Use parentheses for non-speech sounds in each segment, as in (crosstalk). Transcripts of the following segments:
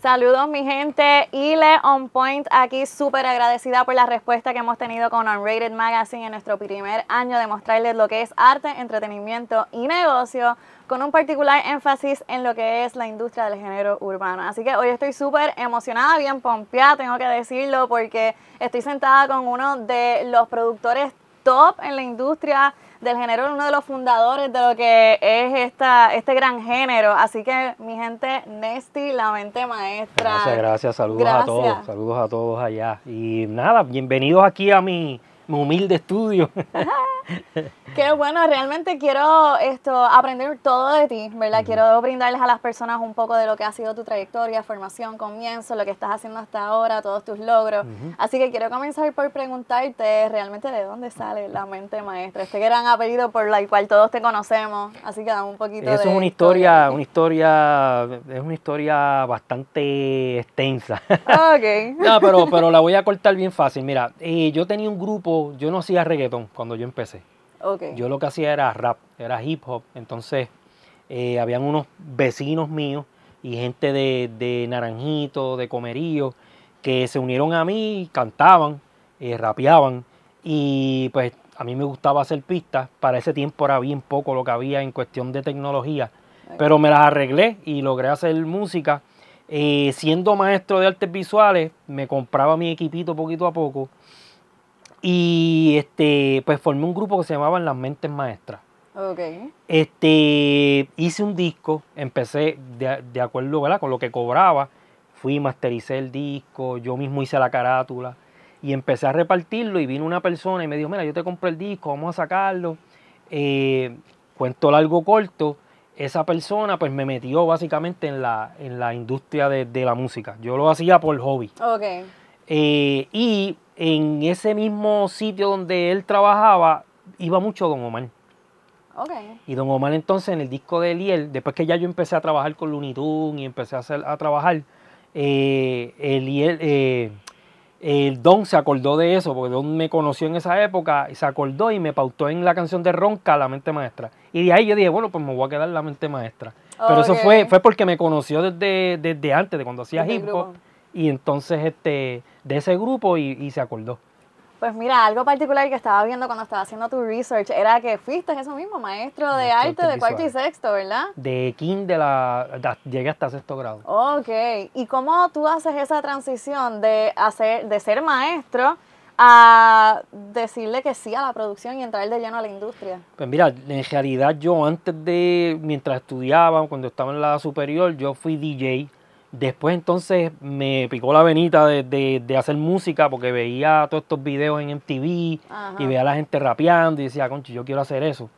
Saludos mi gente, Ile On Point aquí, súper agradecida por la respuesta que hemos tenido con Unrated Magazine en nuestro primer año de mostrarles lo que es arte, entretenimiento y negocio, con un particular énfasis en lo que es la industria del género urbano. Así que hoy estoy súper emocionada, bien pompeada, tengo que decirlo, porque estoy sentada con uno de los productores top en la industria del género, uno de los fundadores de lo que es esta, este gran género. Así que, mi gente, Nesty, la mente maestra. Gracias, gracias. Saludos a todos. Saludos a todos allá. Y nada, bienvenidos aquí a mi humilde estudio. (laughs) Qué bueno, realmente quiero esto aprender todo de ti, ¿verdad? Quiero brindarles a las personas un poco de lo que ha sido tu trayectoria, formación, comienzo, lo que estás haciendo hasta ahora, todos tus logros. Así que quiero comenzar por preguntarte realmente de dónde sale la mente maestra, este gran apellido por el cual todos te conocemos. Así que dame un poquito Eso Es una historia, una historia, es una historia bastante extensa. ok. (laughs) no, pero, pero la voy a cortar bien fácil. Mira, eh, yo tenía un grupo yo no hacía reggaetón cuando yo empecé. Yo lo que hacía era rap, era hip hop. Entonces, eh, habían unos vecinos míos y gente de, Naranjito, de Comerío, que se unieron a mí, cantaban, y eh, rapeaban. Y pues a mí me gustaba hacer pistas. Para ese tiempo era bien poco lo que había en cuestión de tecnología. Pero me las arreglé y logré hacer música. Eh, siendo maestro de artes visuales, me compraba mi equipito poquito a poco y este, pues formé un grupo que se llamaba Las Mentes Maestras. Este, hice un disco, empecé de, acuerdo con lo que cobraba, fui, mastericé el disco, yo mismo hice la carátula y empecé a repartirlo y vino una persona y me dijo, mira, yo te compré el disco, vamos a sacarlo. Eh, cuento largo, corto, esa persona pues me metió básicamente en la, en la industria de, la música. Yo lo hacía por hobby. Okay. Eh, y en ese mismo sitio donde él trabajaba, iba mucho Don Omar. Y Don Omar entonces en el disco de Eliel, después que ya yo empecé a trabajar con Looney Tunes y empecé a, hacer, a trabajar, eh, Eliel, eh, el Don se acordó de eso, porque Don me conoció en esa época, y se acordó y me pautó en la canción de Ronca, La Mente Maestra. Y de ahí yo dije, bueno, pues me voy a quedar La Mente Maestra. Pero eso fue, fue porque me conoció desde, desde antes, de cuando hacía hip hop. Y entonces este de ese grupo y, se acordó. Pues mira, algo particular que estaba viendo cuando estaba haciendo tu research era que fuiste eso mismo, maestro, de arte de cuarto y sexto, ¿verdad? De King de la, de, llegué hasta sexto grado. Ok, ¿y cómo tú haces esa transición de, hacer, de ser maestro a decirle que sí a la producción y entrar de lleno a la industria? Pues mira, en realidad yo antes de, mientras estudiaba, cuando estaba en la superior, yo fui DJ Después entonces me picó la venita de, hacer música porque veía todos estos videos en MTV y veía a la gente rapeando y decía, concho, yo quiero hacer eso.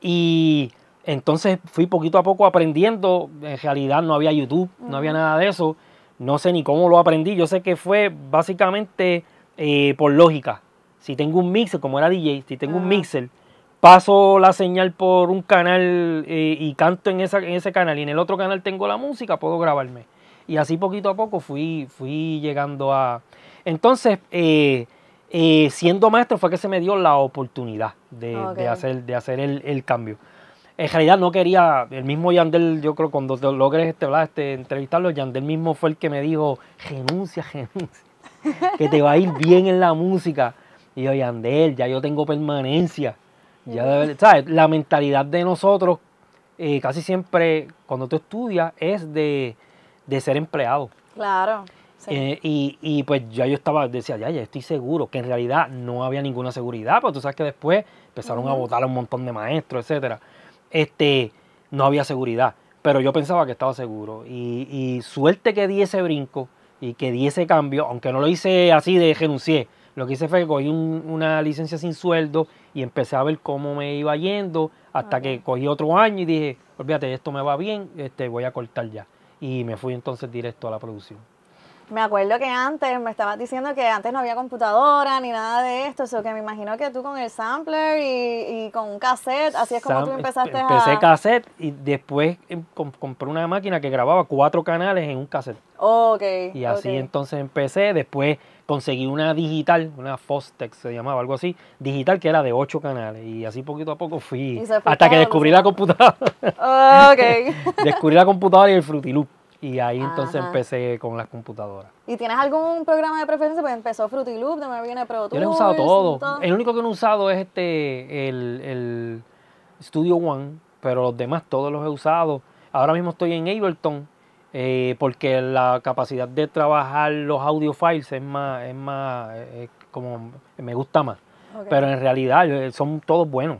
Y entonces fui poquito a poco aprendiendo. En realidad no había YouTube, no había nada de eso. No sé ni cómo lo aprendí. Yo sé que fue básicamente eh, por lógica. Si tengo un mixer, como era DJ, si tengo un mixer, paso la señal por un canal eh, y canto en, esa, en ese canal y en el otro canal tengo la música, puedo grabarme. Y así poquito a poco fui, fui llegando a... Entonces, eh, eh, siendo maestro fue que se me dio la oportunidad de, hacer, de hacer el, cambio. En realidad no quería, el mismo Yandel, yo creo cuando logres este, este, entrevistarlo, Yandel mismo fue el que me dijo, renuncia, genuncia! que te va a ir bien en la música. Y yo, Yandel, ya yo tengo permanencia. Ya La mentalidad de nosotros eh, casi siempre cuando tú estudias es de de ser empleado. Claro. Eh, y, pues ya yo estaba, decía, ya, ya estoy seguro, que en realidad no había ninguna seguridad, pero pues, tú sabes que después empezaron a votar a un montón de maestros, etcétera. Este, no había seguridad, pero yo pensaba que estaba seguro. Y, suerte que di ese brinco y que di ese cambio, aunque no lo hice así de renuncié. Lo que hice fue que cogí una licencia sin sueldo y empecé a ver cómo me iba yendo hasta que cogí otro año y dije, olvídate, esto me va bien, este, voy a cortar ya y me fui entonces directo a la producción. Me acuerdo que antes me estabas diciendo que antes no había computadora ni nada de esto, eso que me imagino que tú con el sampler y, con un cassette, así es como tú empezaste em, empecé a... Empecé cassette y después em, compré una máquina que grababa cuatro canales en un cassette. Ok. Y así entonces empecé, después conseguí una digital, una Fostex se llamaba, algo así, digital que era de ocho canales. Y así poquito a poco fui. Hasta que descubrí la computadora. Ah, (laughs) descubrí la computadora y el Loop. Y ahí entonces empecé con las computadoras. ¿Y tienes algún programa de preferencia? Pues empezó Fruity Loop, de me viene Pro Tools. Yo lo he usado todo. El único que no he usado es este, el, el Studio One, pero los demás todos los he usado. Ahora mismo estoy en Ableton, eh, porque la capacidad de trabajar los audio files es más, es más, eh, como me gusta más. Pero en realidad eh, son todos buenos.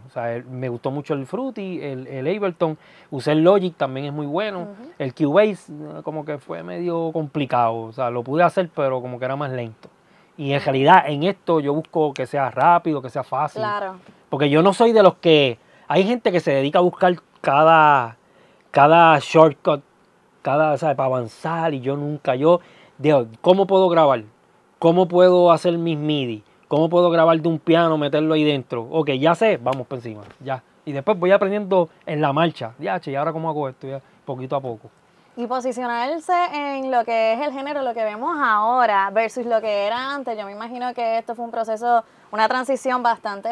me gustó mucho el Fruity, el, el Ableton, usé el Logic también es muy bueno. El Cubase como que fue medio complicado. O sea, lo pude hacer, pero como que era más lento. Y en realidad en esto yo busco que sea rápido, que sea fácil. Claro. Porque yo no soy de los que... Hay gente que se dedica a buscar cada, cada shortcut cada, ¿sabes? Para avanzar y yo nunca, yo, digo, ¿cómo puedo grabar? ¿Cómo puedo hacer mis MIDI? ¿Cómo puedo grabar de un piano, meterlo ahí dentro? Ok, ya sé, vamos por encima, ya. Y después voy aprendiendo en la marcha. Ya, che, ¿y ahora cómo hago esto? Ya, poquito a poco. Y posicionarse en lo que es el género, lo que vemos ahora, versus lo que era antes. Yo me imagino que esto fue un proceso, una transición bastante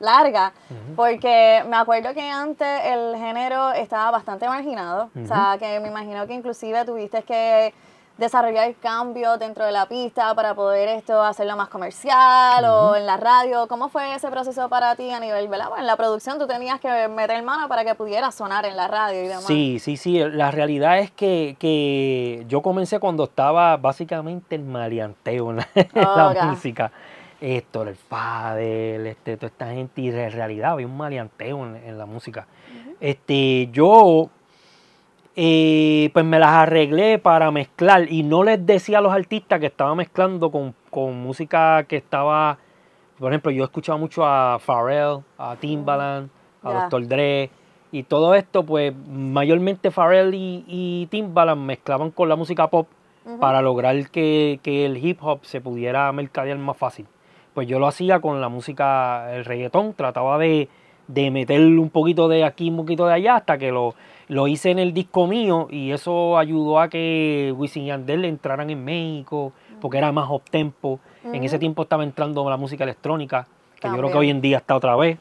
larga, porque me acuerdo que antes el género estaba bastante marginado, o sea, que me imagino que inclusive tuviste que desarrollar cambios dentro de la pista para poder esto hacerlo más comercial o en la radio? ¿Cómo fue ese proceso para ti a nivel, ¿verdad? Bueno, en la producción tú tenías que meter mano para que pudiera sonar en la radio y demás. Sí, sí, sí. La realidad es que, que yo comencé cuando estaba básicamente el maleanteo en la, la música esto, el Fadel, este, toda esta gente, y en realidad había un maleanteo en, la música. Este, yo eh, pues me las arreglé para mezclar y no les decía a los artistas que estaba mezclando con, música que estaba, por ejemplo, yo escuchaba mucho a Pharrell, a Timbaland, a Dr. Dre, y todo esto, pues mayormente Pharrell y, Timbaland mezclaban con la música pop para lograr que, que el hip hop se pudiera mercadear más fácil pues yo lo hacía con la música, el reggaetón, trataba de, de meterle un poquito de aquí, un poquito de allá, hasta que lo, lo hice en el disco mío y eso ayudó a que Wisin y Yandel entraran en México, porque era más off En ese tiempo estaba entrando la música electrónica, que yo creo que hoy en día está otra vez.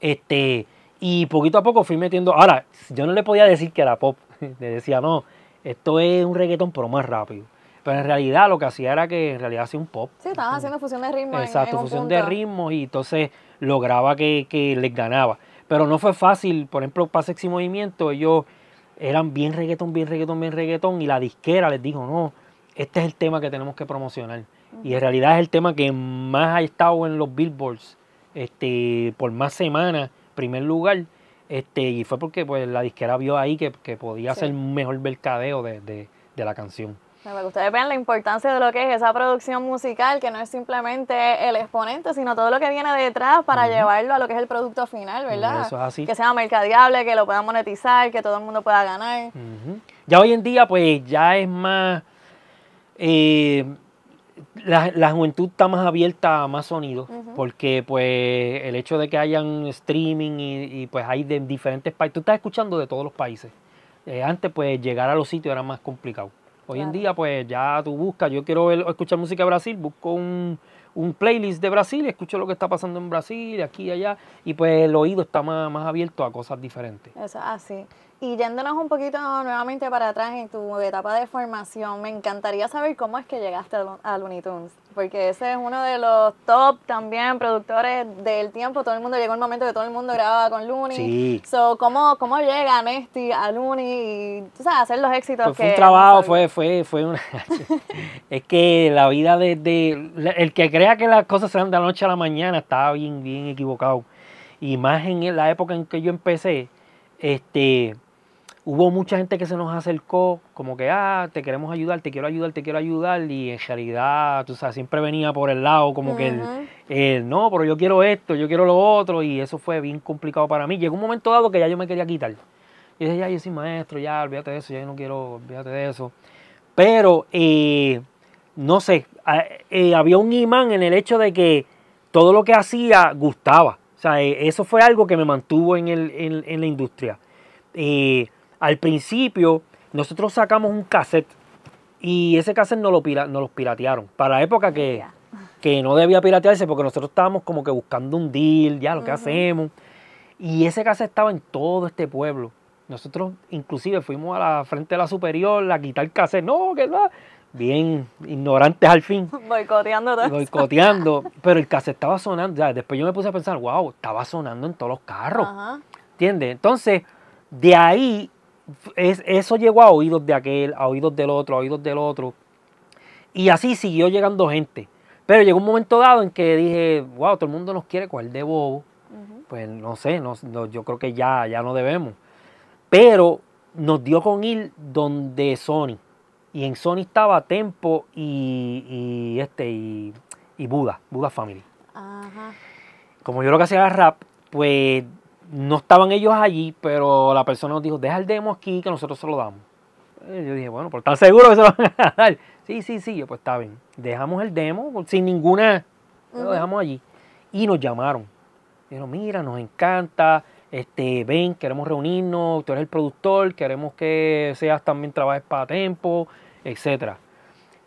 Este, y poquito a poco fui metiendo. Ahora, yo no le podía decir que era pop, (laughs) le decía, no, esto es un reggaetón, pero más rápido. Pero en realidad lo que hacía era que en realidad hacía un pop. Sí, estaban haciendo fusión de ritmos. Exacto, en, fusión de ritmos y entonces lograba que, les ganaba. Pero no fue fácil, por ejemplo, para Sexy Movimiento, ellos eran bien reggaetón, bien reggaetón, bien reggaetón, y la disquera les dijo, no, este es el tema que tenemos que promocionar. Y en realidad es el tema que más ha estado en los billboards, este, por más semanas, primer lugar, este, y fue porque pues, la disquera vio ahí que, podía ser mejor mercadeo de, de, de la canción. Ustedes ustedes Vean la importancia de lo que es esa producción musical, que no es simplemente el exponente, sino todo lo que viene detrás para llevarlo a lo que es el producto final, ¿verdad? así. Que sea mercadeable, que lo puedan monetizar, que todo el mundo pueda ganar. Ya hoy en día, pues ya es más. Eh, la, juventud está más abierta a más sonido porque pues el hecho de que hayan streaming y, pues hay de diferentes países, tú estás escuchando de todos los países. Eh, antes pues llegar a los sitios era más complicado. Hoy en día, pues ya tú buscas, yo quiero escuchar música de Brasil, busco un, un playlist de Brasil, escucho lo que está pasando en Brasil, aquí y allá, y pues el oído está más, más abierto a cosas diferentes. Eso, así. Ah, y yéndonos un poquito nuevamente para atrás en tu etapa de formación, me encantaría saber cómo es que llegaste a Looney Tunes, porque ese es uno de los top también productores del tiempo. Todo el mundo llegó un momento que todo el mundo grababa con Looney. Sí. ¿cómo, ¿Cómo llega Nesty a Looney y tú sabes, hacer los éxitos que. Pues fue un trabajo, fue, fue, fue una. (laughs) es que la vida de De, el que cree que las cosas sean de la noche a la mañana, estaba bien, bien equivocado. Y más en la época en que yo empecé, este, hubo mucha gente que se nos acercó, como que, ah, te queremos ayudar, te quiero ayudar, te quiero ayudar, y en realidad, tú sabes, siempre venía por el lado, como que no, pero yo quiero esto, yo quiero lo otro, y eso fue bien complicado para mí. Llegó un momento dado que ya yo me quería quitar. Y dije, ya, yo soy maestro, ya, olvídate de eso, ya yo no quiero, olvídate de eso. Pero, eh, no sé, eh, había un imán en el hecho de que todo lo que hacía gustaba. O sea, eh, eso fue algo que me mantuvo en, en, la industria. Eh, al principio, nosotros sacamos un cassette y ese cassette nos lo, piratearon. Para la época que, no debía piratearse porque nosotros estábamos como que buscando un deal, ya lo que hacemos. Y ese cassette estaba en todo este pueblo. Nosotros inclusive fuimos a la frente de la superior a quitar cassette. No, que no bien ignorantes al fin. (laughs) Boicoteando todo. Boicoteando. (laughs) pero el cassette estaba sonando. después yo me puse a pensar, wow, estaba sonando en todos los carros. Ajá. ¿Entiendes? Entonces, de ahí, es, eso llegó a oídos de aquel, a oídos del otro, a oídos del otro. Y así siguió llegando gente. Pero llegó un momento dado en que dije, wow, todo el mundo nos quiere coger de bobo. Pues no sé, yo creo que ya, ya no debemos. Pero nos dio con ir donde Sony. Y en Sony estaba Tempo y, este y, Buda, Buda Family. Como yo lo que hacía era rap, pues no estaban ellos allí, pero la persona nos dijo, deja el demo aquí que nosotros se lo damos. Eh, yo dije, bueno, por están seguro que se lo van a (laughs) dar. Sí, sí, sí, yo pues está bien. Dejamos el demo pues, sin ninguna, lo dejamos allí. Y nos llamaron. Dijeron, mira, nos encanta, este, ven, queremos reunirnos, tú eres el productor, queremos que seas también trabajes para Tempo, etcétera.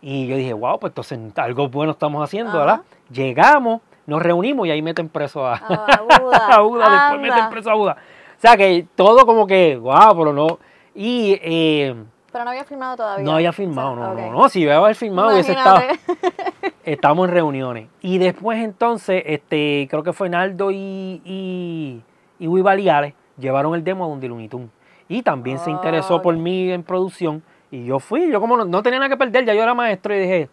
Y yo dije, wow, pues entonces algo bueno estamos haciendo, ¿verdad? Llegamos, nos reunimos y ahí meten preso a, a (laughs) después meten preso a Buda. O sea que todo como que, wow, pero no. Y. Eh, pero no había firmado todavía. No había firmado, no, no, no. Si yo había firmado hubiese estado. (laughs) Estamos en reuniones. Y después entonces, este, creo que fue Naldo y, y, y llevaron el demo a Dundilunitum. Y también se interesó por mí en producción y yo fui, yo como no, tenía nada que perder, ya yo era maestro y dije,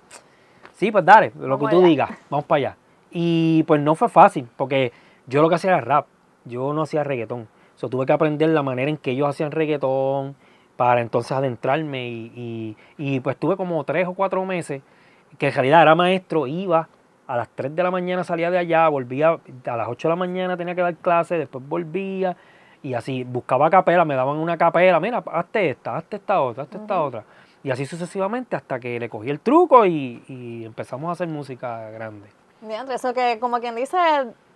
sí, pues dale, lo que tú digas, vamos para allá. Y pues no fue fácil, porque yo lo que hacía era rap, yo no hacía reggaetón. O tuve que aprender la manera en que ellos hacían reggaetón para entonces adentrarme y, pues tuve como tres o cuatro meses que en realidad era maestro, iba a las tres de la mañana salía de allá, volvía a las ocho de la mañana, tenía que dar clase, después volvía, y así buscaba capela, me daban una capela, mira, hazte esta, hazte esta otra, hazte esta otra. Y así sucesivamente hasta que le cogí el truco y, empezamos a hacer música grande. Bien, eso que como quien dice,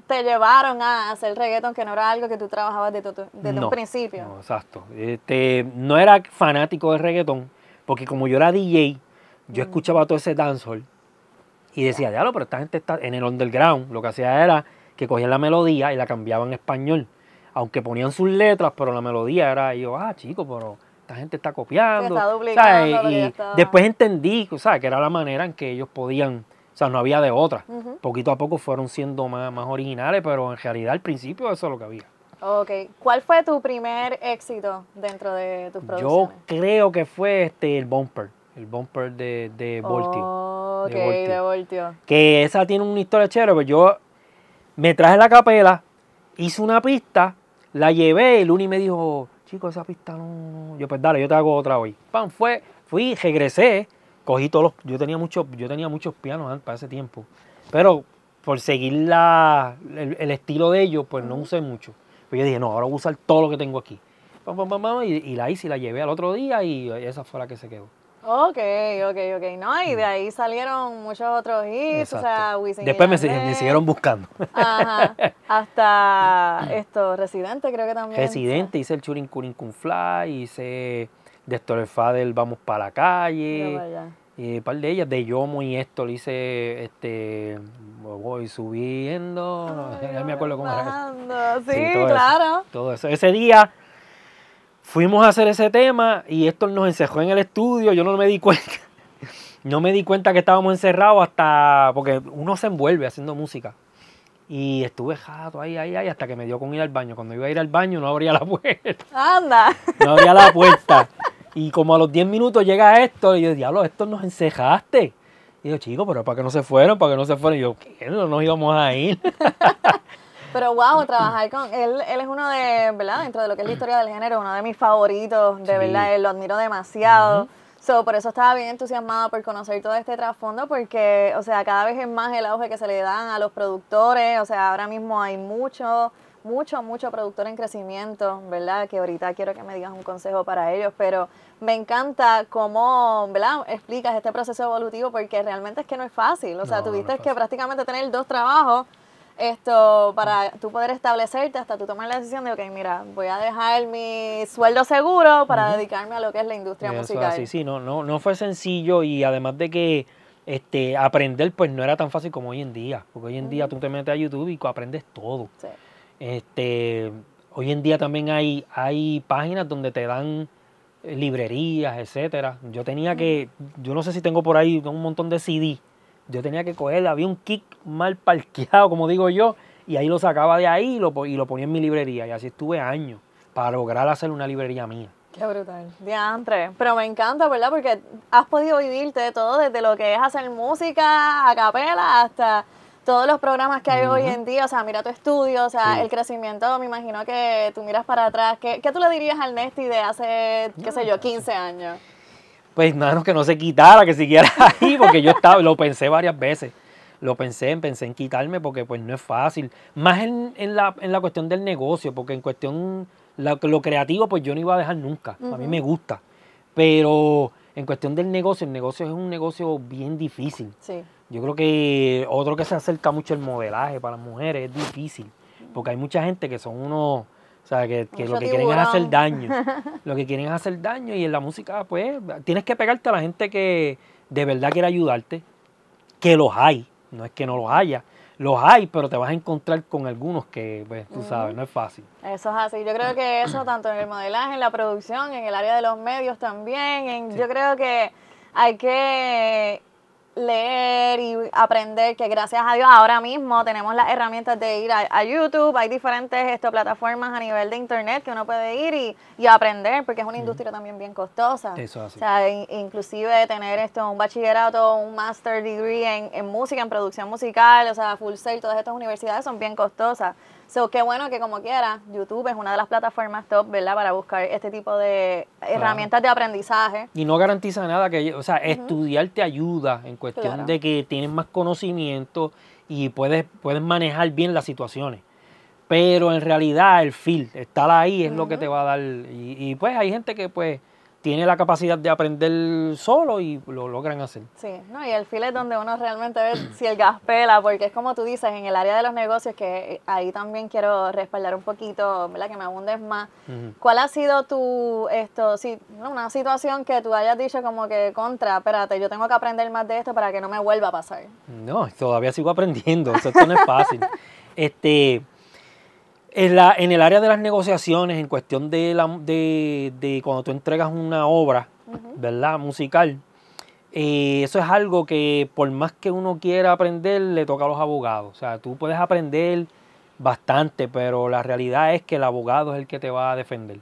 te llevaron a hacer reggaeton, que no era algo que tú trabajabas desde, tu, desde un principio. No, exacto. Este, no era fanático de reggaeton, porque como yo era DJ, yo escuchaba todo ese dancehall y decía, diablo, pero esta gente está en el underground. Lo que hacía era que cogía la melodía y la cambiaba en español aunque ponían sus letras, pero la melodía era yo, ah, chico, pero esta gente está copiando. Se está duplicando. Y después entendí, ¿sabes? Que era la manera en que ellos podían, o sea, no había de otra. Poquito a poco fueron siendo más, más originales, pero en realidad al principio eso es lo que había. Ok. ¿Cuál fue tu primer éxito dentro de tus producciones? Yo creo que fue este el bumper. El bumper de, de Voltio. ok, de Voltio. Que esa tiene una historia chévere, pero pues yo me traje la capela, hice una pista la llevé y Luni me dijo, chico, esa pista no. Yo, pues dale, yo te hago otra hoy. Pan, fue, fui, regresé, cogí todos los. Yo tenía muchos, yo tenía muchos pianos para ese tiempo. Pero por seguir el, estilo de ellos, pues no usé mucho. Pues yo dije, no, ahora voy a usar todo lo que tengo aquí. Pam, pam, pam, y, y, la hice y la llevé al otro día y esa fue la que se quedó. Ok, ok, ok. No, y de mm. ahí salieron muchos otros hits, o sea, Después me, siguieron buscando. Ajá. (laughs) Hasta estos Residente creo que también. Residente, hice el Churin Curin Kun Fly, hice de Vamos para la Calle. Y un par de ellas, de Yomo y esto, le hice, este, voy subiendo, me acuerdo cómo era. Sí, claro. todo eso. Ese día fuimos a hacer ese tema y esto nos encerró en el estudio, yo no me di (laughs) cuenta. No me di cuenta que estábamos encerrados hasta. porque uno se envuelve haciendo música. Y estuve jato ahí, ahí, ahí, hasta que me dio con ir al baño. Cuando iba a ir al baño no abría la (laughs) puerta. Anda. No abría la puerta. Y como a los 10 minutos llega esto, y yo, diablo, esto nos encejaste. Y yo, chico, pero ¿para qué no se fueron? ¿Para qué no se fueron? Y yo, ¿qué? No nos íbamos a ir. (laughs) Pero wow, trabajar con él, él es uno de, ¿verdad? Dentro de lo que es la historia del género, uno de mis favoritos, de verdad, él lo admiro demasiado. por eso estaba bien entusiasmada por conocer todo este trasfondo, porque, o sea, cada vez es más el auge que se le dan a los productores, o sea, ahora mismo hay mucho, mucho, mucho productor en crecimiento, ¿verdad? Que ahorita quiero que me digas un consejo para ellos, pero me encanta cómo, ¿verdad? Explicas este proceso evolutivo, porque realmente es que no es fácil, o sea, tuviste que prácticamente tener dos trabajos esto para tú poder establecerte hasta tú tomar la decisión de, ok, mira, voy a dejar mi sueldo seguro para dedicarme a lo que es la industria musical. Sí, sí, no, no, no fue sencillo y además de que este, aprender pues no era tan fácil como hoy en día, porque hoy en día tú te metes a YouTube y aprendes todo. Este, hoy en día también hay, hay páginas donde te dan eh, librerías, etcétera. Yo tenía que, yo no sé si tengo por ahí un montón de CD yo tenía que coger, había un kick mal parqueado, como digo yo, y ahí lo sacaba de ahí y lo, ponía en mi librería. Y así estuve años para lograr hacer una librería mía. Qué brutal. Diantre. Pero me encanta, ¿verdad? Porque has podido vivirte de todo, desde lo que es hacer música a capela hasta todos los programas que hay hoy en día. O sea, mira tu estudio, o sea, el crecimiento. Me imagino que tú miras para atrás. ¿Qué, tú le dirías al Nesti de hace, qué sé yo, 15 años? pues nada, que no se quitara, que siguiera (laughs) ahí, porque yo estaba, lo pensé varias veces. Lo pensé, pensé en quitarme porque pues no es fácil. Más en, la, en la, cuestión del negocio, porque en cuestión lo, creativo pues yo no iba a dejar nunca. A mí me gusta. Pero en cuestión del negocio, el negocio es un negocio bien difícil. Yo creo que otro que se acerca mucho el modelaje para las mujeres es difícil, porque hay mucha gente que son unos o sea, que, lo que quieren es hacer daño. (laughs) Lo que quieren es hacer daño y en la música, pues, tienes que pegarte a la gente que de verdad quiere ayudarte, que los hay, no es que no los haya. Los hay, pero te vas a encontrar con algunos que, pues, tú sabes, no es fácil. Eso es así. Yo creo que eso, tanto en el modelaje, en la producción, en el área de los medios también, en, yo creo que hay que leer y aprender, que gracias a Dios ahora mismo tenemos las herramientas de ir a, YouTube, hay diferentes esto, plataformas a nivel de Internet que uno puede ir y, y aprender, porque es una industria también bien costosa. O sea, inclusive tener esto, un bachillerato, un master degree en, en música, en producción musical, o sea, full sale, todas estas universidades son bien costosas. So, qué bueno que como quiera, YouTube es una de las plataformas top, ¿verdad? Para buscar este tipo de herramientas de aprendizaje. Y no garantiza nada que, o sea, estudiar te ayuda en cuestión de que tienes más conocimiento y puedes, puedes manejar bien las situaciones. Pero en realidad el feel, estar ahí es lo que te va a dar. Y, y pues hay gente que pues tiene la capacidad de aprender solo y lo logran hacer. Sí, no, y el filet es donde uno realmente ve si el gas pela, porque es como tú dices, en el área de los negocios, que ahí también quiero respaldar un poquito, ¿verdad? que me abundes más. ¿Cuál ha sido tu, esto, si, una situación que tú hayas dicho como que contra, espérate, yo tengo que aprender más de esto para que no me vuelva a pasar? No, todavía sigo aprendiendo, eso, no es fácil. (laughs) este en, el área de las negociaciones, en cuestión de, la, de, de cuando tú entregas una obra, ¿verdad? Musical, eh, eso es algo que por más que uno quiera aprender, le toca a los abogados. O sea, tú puedes aprender bastante, pero la realidad es que el abogado es el que te va a defender.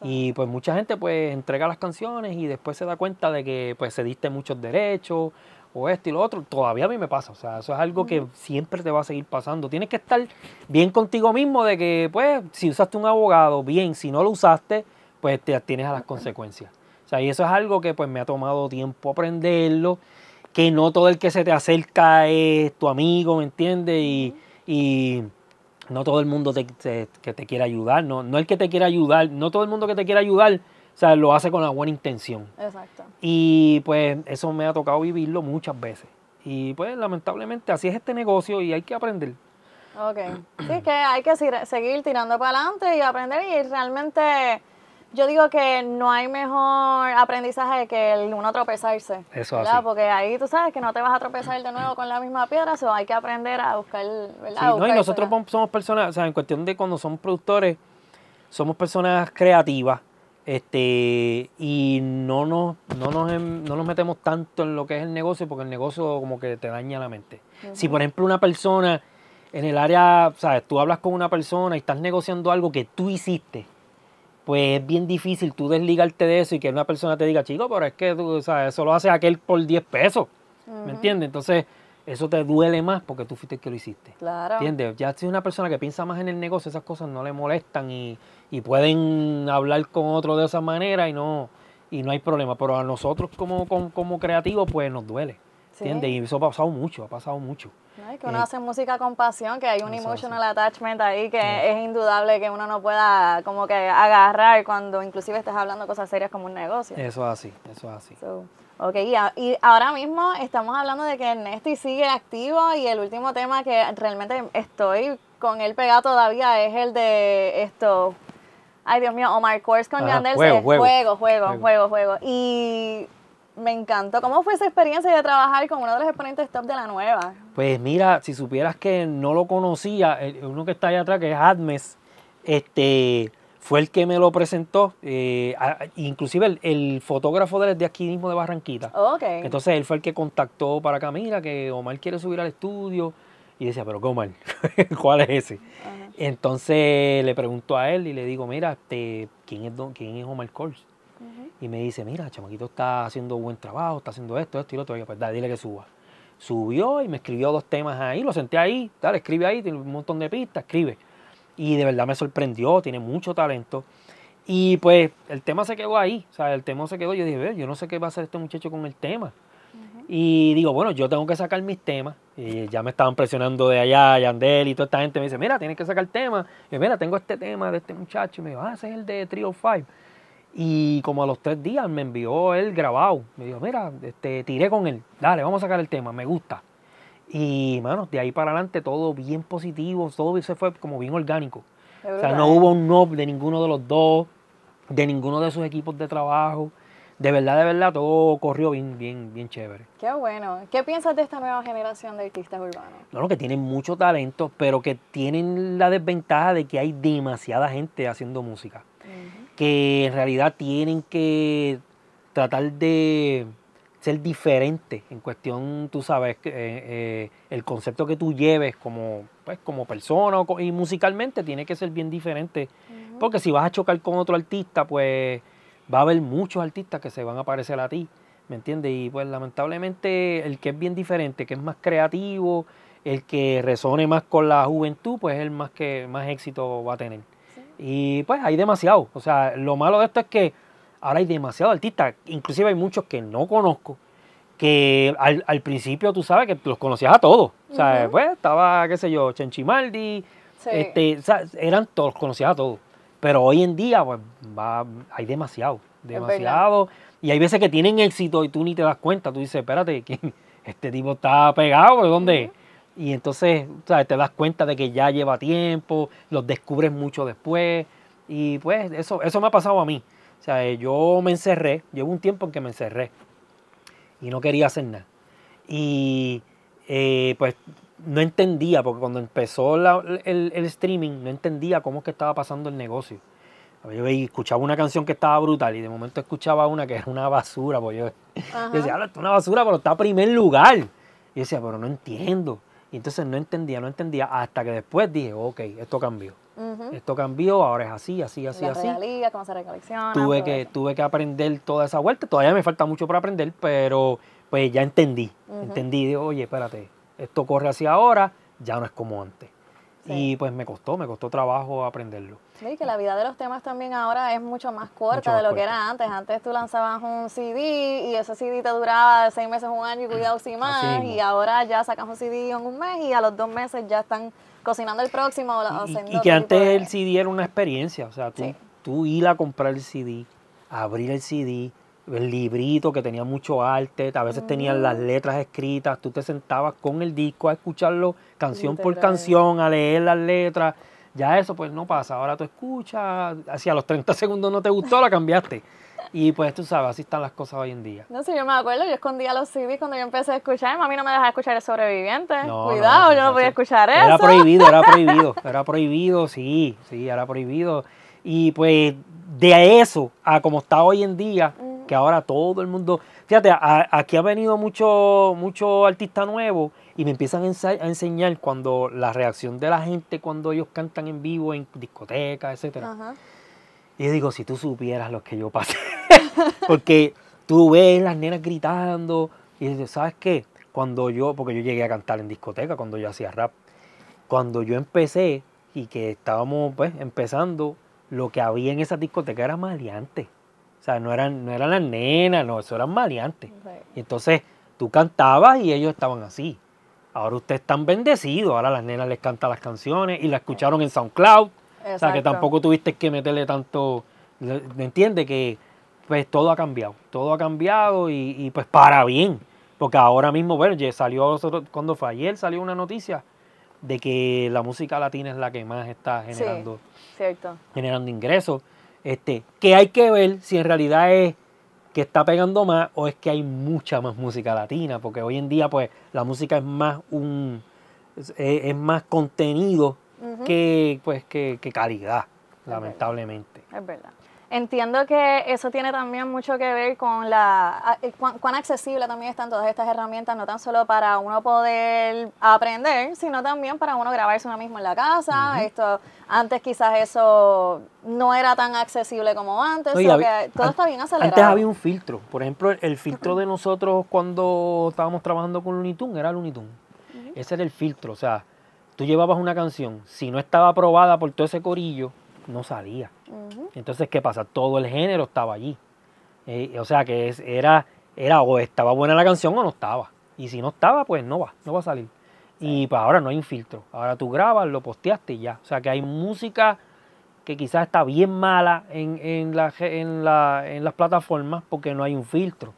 Y pues mucha gente pues entrega las canciones y después se da cuenta de que pues diste muchos derechos o esto y lo otro, todavía a mí me pasa. O sea, eso es algo que mm. siempre te va a seguir pasando. Tienes que estar bien contigo mismo de que, pues, si usaste un abogado, bien, si no lo usaste, pues te tienes a las consecuencias. O sea, y eso es algo que pues me ha tomado tiempo aprenderlo, que no todo el que se te acerca es tu amigo, ¿me entiendes? Y, y no todo el mundo que te quiera ayudar, no, no el que te quiera ayudar, no todo el mundo que te quiera ayudar o sea, lo hace con la buena intención. Exacto. Y pues eso me ha tocado vivirlo muchas veces. Y pues lamentablemente así es este negocio y hay que aprender. Ok. Sí, que hay que seguir tirando para adelante y aprender y realmente yo digo que no hay mejor aprendizaje que el uno tropezarse. Eso así. Porque ahí tú sabes que no te vas a tropezar de nuevo con la misma piedra, o hay que aprender a buscar, ¿verdad? y nosotros somos personas, o sea, en cuestión de cuando somos productores, somos personas creativas este, y no nos, no, nos, em, no nos metemos tanto en lo que es el negocio, porque el negocio como que te daña la mente. Si por ejemplo una persona en el área, sabes, tú hablas con una persona y estás negociando algo que tú hiciste, pues es bien difícil tú desligarte de eso y que una persona te diga, chico, pero es que tú, sabes, eso lo hace aquel por 10 pesos. ¿Me entiendes? Entonces, eso te duele más porque tú fuiste el que lo hiciste. Claro. ¿Entiendes? Ya si una persona que piensa más en el negocio, esas cosas no le molestan y y pueden hablar con otro de esa manera y no, y no hay problema. Pero a nosotros como, como, creativos, pues nos duele. ¿Entiendes? Y eso ha pasado mucho, ha pasado mucho. No, que uno eh, hace música con pasión, que hay un emotional attachment ahí que es indudable que uno no pueda como que agarrar cuando inclusive estás hablando cosas serias como un negocio. Eso es así, eso es así. ok, y, ahora mismo estamos hablando de que Nesty sigue activo y el último tema que realmente estoy con él pegado todavía es el de esto, Ay, Dios mío, Omar Kors con Yandel. Juego juego, juego, juego, juego, Y me encantó. ¿Cómo fue esa experiencia de trabajar con uno de los exponentes top de la nueva? Pues mira, si supieras que no lo conocía, uno que está allá atrás, que es Admes, este, fue el que me lo presentó. Eh, inclusive el, fotógrafo de, de, aquí mismo de Barranquita. Okay. Entonces él fue el que contactó para Camila, que Omar quiere subir al estudio. Y decía, pero Omar? (laughs) ¿Cuál es ese? Entonces le pregunto a él y le digo, mira, este, ¿quién, es ¿quién es Omar Coles? Y me dice, mira, chamaquito está haciendo buen trabajo, está haciendo esto, esto y lo otro. pues dale, dile que suba. Subió y me escribió dos temas ahí, lo senté ahí, dale, escribe ahí, tiene un montón de pistas, escribe. Y de verdad me sorprendió, tiene mucho talento. Y pues el tema se quedó ahí, o sea, el tema se quedó. Yo dije, yo no sé qué va a hacer este muchacho con el tema. Y digo, bueno, yo tengo que sacar mis temas y ya me estaban presionando de allá, Yandel y toda esta gente. Me dice, mira, tienes que sacar el tema. Y yo, mira, tengo este tema de este muchacho. Y me dijo, ah, ese es el de Trio Five. Y como a los tres días me envió el grabado. Me dijo, mira, este, tiré con él. Dale, vamos a sacar el tema, me gusta. Y, mano, de ahí para adelante todo bien positivo, todo se fue como bien orgánico. O sea, no ¿eh? hubo un no de ninguno de los dos, de ninguno de sus equipos de trabajo de verdad, de verdad, todo corrió bien, bien, bien chévere. Qué bueno. ¿Qué piensas de esta nueva generación de artistas urbanos? No, que tienen mucho talento, pero que tienen la desventaja de que hay demasiada gente haciendo música. Que en realidad tienen que tratar de ser diferente en cuestión, tú sabes, eh, eh, el concepto que tú lleves como, pues, como persona y musicalmente tiene que ser bien diferente. Porque si vas a chocar con otro artista, pues va a haber muchos artistas que se van a parecer a ti, ¿me entiendes? Y pues lamentablemente el que es bien diferente, que es más creativo, el que resone más con la juventud, pues es el más que más éxito va a tener. Y pues hay demasiado. O sea, lo malo de esto es que ahora hay demasiado artistas, inclusive hay muchos que no conozco, que al, principio tú sabes que los conocías a todos. O sea, pues estaba, qué sé yo, Chenchimaldi, este, eran todos, los conocías a todos. Pero hoy en día, pues, va, hay demasiado, demasiado. Y hay veces que tienen éxito y tú ni te das cuenta. Tú dices, espérate, (laughs) este tipo está pegado, ¿de dónde? Y entonces o te das cuenta de que ya lleva tiempo, los descubres mucho después. Y pues eso, eso me ha pasado a mí. O sea, eh, yo me encerré, llevo un tiempo en que me encerré y no quería hacer nada. Y eh, pues no entendía, porque cuando empezó el, streaming, no entendía cómo es que estaba pasando el negocio. Pues yo escuchaba una canción que estaba brutal y de momento escuchaba una que era una basura. Pues yo, (laughs) decía, ah, esto es una basura, pero está a primer lugar. Y decía, pero no entiendo. Y entonces no entendía, no entendía, hasta que después dije, ok, esto cambió. Esto cambió, ahora es así, así, así, así. cómo se Tuve que, tuve que aprender toda esa vuelta. Todavía me falta mucho para aprender, pero pues ya entendí. Entendí, oye, espérate, esto corre hacia ahora, ya no es como antes. Y pues me costó, me costó trabajo aprenderlo. Sí, que la vida de los temas también ahora es mucho más corta de lo que era antes. Antes tú lanzabas un CD y ese CD te duraba seis meses, un año y cuidado sin más. Y ahora ya sacas un CD en un mes y a los dos meses ya están cocinando el próximo. O la, y, que antes el CD era una experiencia. O sea, tú, tú ir a comprar el CD, abrir el CD, el librito que tenía mucho arte, a veces tenían las letras escritas, tú te sentabas con el disco a escucharlo canción por canción, a leer las letras. Ya eso pues no pasa, ahora tú escuchas, a los 30 (laughs) segundos no te gustó, la cambiaste. Y pues tú sabes, así están las cosas hoy en día. No sé, yo me acuerdo, yo escondía los CDs cuando yo empecé a escuchar, mí no me dejaba escuchar el sobreviviente. Cuidado, no, yo no podía escuchar eso. Era prohibido, era (laughs) prohibido, era prohibido, sí, sí, era prohibido. Y pues de eso a como está hoy en día, que ahora todo el mundo, fíjate, aquí ha venido mucho, mucho artista nuevo y me empiezan a, enseñar cuando la reacción de la gente cuando ellos cantan en vivo, en discotecas, etcétera. Y yo digo, si tú supieras lo que yo pasé, (laughs) porque tú ves las nenas gritando y dices, ¿sabes qué? Cuando yo, porque yo llegué a cantar en discoteca cuando yo hacía rap, cuando yo empecé y que estábamos pues empezando, lo que había en esa discoteca era más de antes. O sea, no eran, no eran las nenas, no, eso eran maleantes. Y entonces tú cantabas y ellos estaban así. Ahora ustedes están bendecidos, ahora las nenas les cantan las canciones y la escucharon en SoundCloud. O sea, que tampoco tuviste que meterle tanto, ¿me entiendes? Que pues todo ha cambiado, todo ha cambiado y, pues para bien. Porque ahora mismo, bueno, ya salió, cuando fue ayer, salió una noticia de que la música latina es la que más está generando, cierto. generando ingresos. Este, que hay que ver si en realidad es que está pegando más o es que hay mucha más música latina, porque hoy en día pues la música es más un es, más contenido que pues que, calidad, lamentablemente. Es verdad. Entiendo que eso tiene también mucho que ver con la eh, cuán, accesible también están todas estas herramientas, no tan solo para uno poder aprender, sino también para uno grabarse uno mismo en la casa. Esto antes quizás eso no era tan accesible como antes, todo está bien acelerado. Antes había un filtro, por ejemplo, el, filtro de nosotros cuando estábamos trabajando con Looney Tunes era Looney Tunes. Ese era el filtro, o sea, tú llevabas una canción, si no estaba aprobada por todo ese corillo, no salía. Entonces, ¿qué pasa? Todo el género estaba allí. Eh, o sea que era, era o estaba buena la canción o no estaba. Y si no estaba, pues no va, no va a salir. Y pues ahora no hay un filtro. Ahora tú grabas, lo posteaste y ya. O sea que hay música que quizás está bien mala en, las plataformas porque no hay un filtro.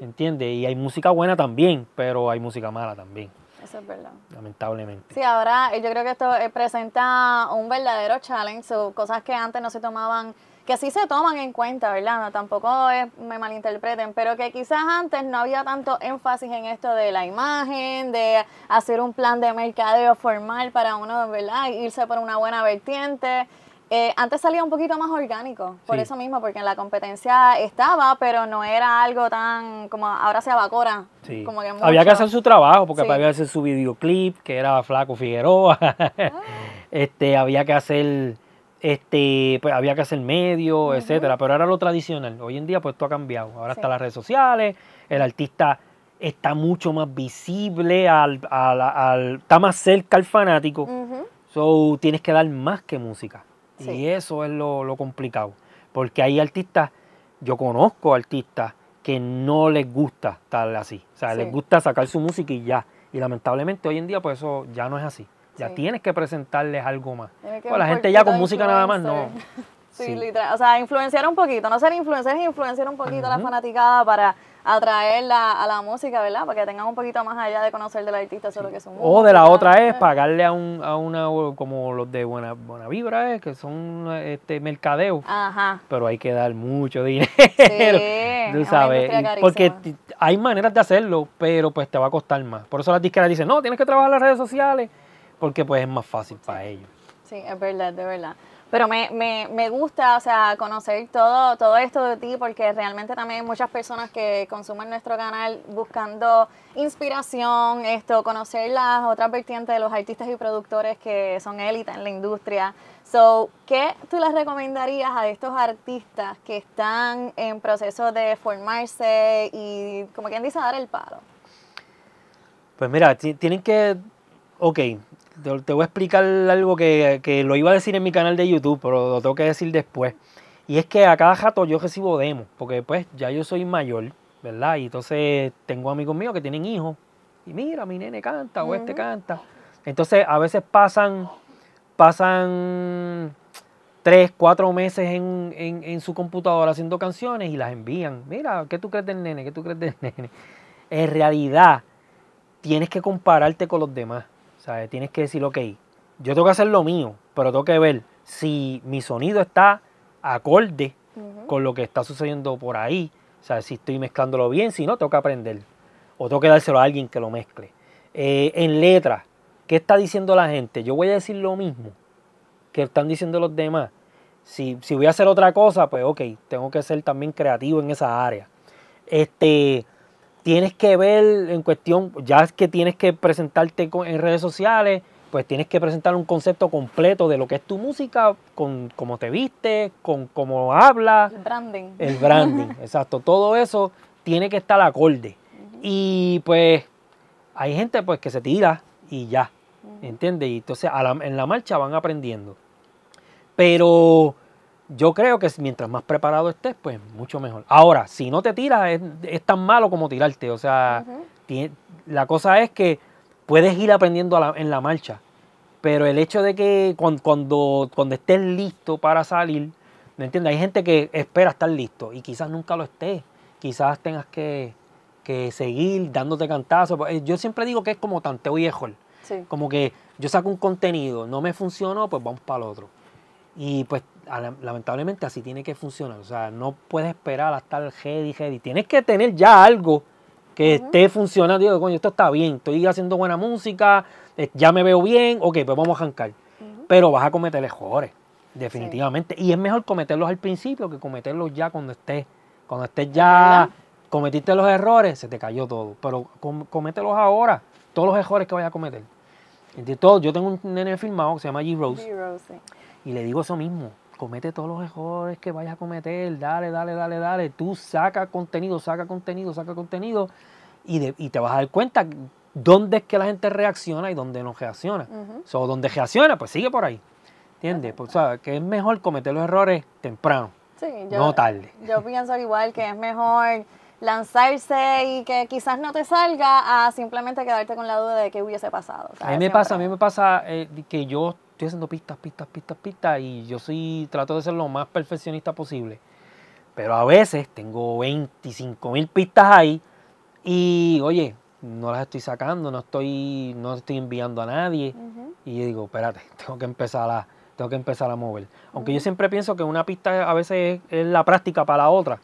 ¿Entiendes? Y hay música buena también, pero hay música mala también es verdad. Lamentablemente. Sí, ahora eh, yo creo que esto eh, presenta un verdadero challenge, cosas que antes no se tomaban, que sí se toman en cuenta, ¿verdad? No, tampoco es, me malinterpreten, pero que quizás antes no había tanto énfasis en esto de la imagen, de hacer un plan de mercadeo formal para uno, ¿verdad? Irse por una buena vertiente. Eh, antes salía un poquito más orgánico, por eso mismo, porque en la competencia estaba, pero no era algo tan como ahora se abacora. Había que hacer su trabajo, porque había que hacer su videoclip, que era Flaco Figueroa. Ah. (laughs) este, había que hacer este, pues había que hacer medio, etcétera, pero era lo tradicional. Hoy en día pues esto ha cambiado. Ahora están las redes sociales, el artista está mucho más visible, al, al, al, está más cerca al fanático. So tienes que dar más que música. Y eso es lo, complicado. Porque hay artistas, yo conozco artistas que no les gusta estar así. O sea, les gusta sacar su música y ya. Y lamentablemente hoy en día, pues eso ya no es así. Ya tienes que presentarles algo más. Pues la gente ya con música nada más no. (laughs) Sí, Literal. O sea, influenciar un poquito, no ser influencer, influenciar un poquito a la fanaticada para atraerla a la música, ¿verdad? Para que tengan un poquito más allá de conocer del artista solo que son. O de la otra es (laughs) pagarle a, un, a una, como los de Buena, buena Vibra, es eh, que son este mercadeo. Ajá. Pero hay que dar mucho dinero. Sí, (laughs) tú sabes. Porque hay maneras de hacerlo, pero pues te va a costar más. Por eso las disqueras dicen, no, tienes que trabajar las redes sociales, porque pues es más fácil para ellos. Sí, es verdad, de verdad. Pero me, me, me, gusta, o sea, conocer todo, todo esto de ti, porque realmente también hay muchas personas que consumen nuestro canal buscando inspiración, esto, conocer las otras vertientes de los artistas y productores que son élite en la industria. So, ¿qué tú les recomendarías a estos artistas que están en proceso de formarse y, como quien dice, dar el paro? Pues mira, tienen que, ok, te, voy a explicar algo que, lo iba a decir en mi canal de YouTube, pero lo tengo que decir después. Y es que a cada rato yo recibo demos, porque pues ya yo soy mayor, ¿verdad? Y entonces tengo amigos míos que tienen hijos. Y mira, mi nene canta o este canta. Entonces a veces pasan, pasan tres, cuatro meses en, en, su computadora haciendo canciones y las envían. Mira, ¿qué tú crees del nene? ¿Qué tú crees del (laughs) nene? En realidad, tienes que compararte con los demás sea, Tienes que decir, ok, yo tengo que hacer lo mío, pero tengo que ver si mi sonido está acorde con lo que está sucediendo por ahí. O sea, Si estoy mezclándolo bien, si no, tengo que aprender. O tengo que dárselo a alguien que lo mezcle. Eh, en letra ¿qué está diciendo la gente? Yo voy a decir lo mismo que están diciendo los demás. Si, si voy a hacer otra cosa, pues ok, tengo que ser también creativo en esa área. Este, tienes que ver en cuestión, ya es que tienes que presentarte en redes sociales, pues tienes que presentar un concepto completo de lo que es tu música, con cómo te viste, con cómo hablas. El branding. El branding, (laughs) exacto. Todo eso tiene que estar acorde. Y pues hay gente pues que se tira y ya, ¿entiende? ¿entiendes? Y entonces en la marcha van aprendiendo. Pero yo creo que mientras más preparado estés, pues mucho mejor. Ahora, si no te tiras, es, tan malo como tirarte. O sea, la cosa es que puedes ir aprendiendo en la marcha, pero el hecho de que cuando, cuando, estés listo para salir, ¿me entiendes? Hay gente que espera estar listo y quizás nunca lo esté. Quizás tengas que, que seguir dándote cantazo eh, Yo siempre digo que es como tanteo y Como que yo saco un contenido, no me funcionó, pues vamos para el otro. Y pues lamentablemente así tiene que funcionar. O sea, no puedes esperar hasta el heady, y Tienes que tener ya algo que esté funcionando. Digo, coño, esto está bien, estoy haciendo buena música, eh, ya me veo bien, ok, pues vamos a arrancar Pero vas a cometer errores, definitivamente. Y es mejor cometerlos al principio que cometerlos ya cuando estés, cuando estés ya, cometiste los errores, se te cayó todo. Pero comételos ahora, todos los errores que vayas a cometer. todo, yo tengo un nene filmado que se llama G. Rose. Y le digo eso mismo comete todos los errores que vayas a cometer, dale, dale, dale, dale, tú saca contenido, saca contenido, saca contenido y, te vas a dar cuenta dónde es que la gente reacciona y dónde no reacciona. O donde reacciona, pues sigue por ahí. ¿Entiendes? Pues, o sea, que es mejor cometer los errores temprano, sí, no tarde. Yo pienso igual que es mejor lanzarse y que quizás no te salga a simplemente quedarte con la duda de qué hubiese pasado. A mí me pasa, a mí me pasa eh, que yo estoy haciendo pistas, pistas, pistas, pistas y yo sí trato de ser lo más perfeccionista posible. Pero a veces tengo 25 mil pistas ahí y, oye, no las estoy sacando, no estoy, no estoy enviando a nadie. Y digo, espérate, (laughs) tengo que empezar a, tengo que empezar a mover. Aunque yo siempre pienso que una pista a veces es, la práctica para la otra.